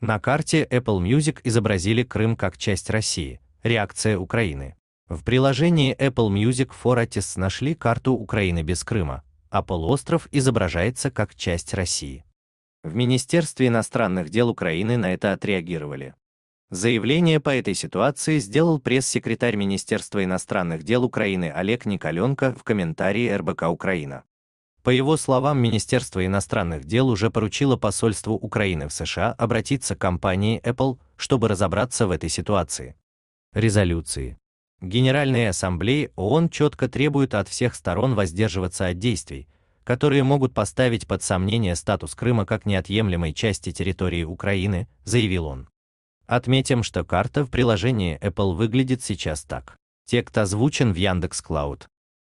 На карте Apple Music изобразили Крым как часть России. Реакция Украины. В приложении Apple Music for Artists нашли карту Украины без Крыма, а полуостров изображается как часть России. В Министерстве иностранных дел Украины на это отреагировали. Заявление по этой ситуации сделал пресс-секретарь Министерства иностранных дел Украины Олег Николенко в комментарии РБК Украина. По его словам, Министерство иностранных дел уже поручило посольству Украины в США обратиться к компании Apple, чтобы разобраться в этой ситуации. Резолюции. Генеральные ассамблеи ООН четко требуют от всех сторон воздерживаться от действий, которые могут поставить под сомнение статус Крыма как неотъемлемой части территории Украины, заявил он. Отметим, что карта в приложении Apple выглядит сейчас так. Текст озвучен в Яндекс.Клауд.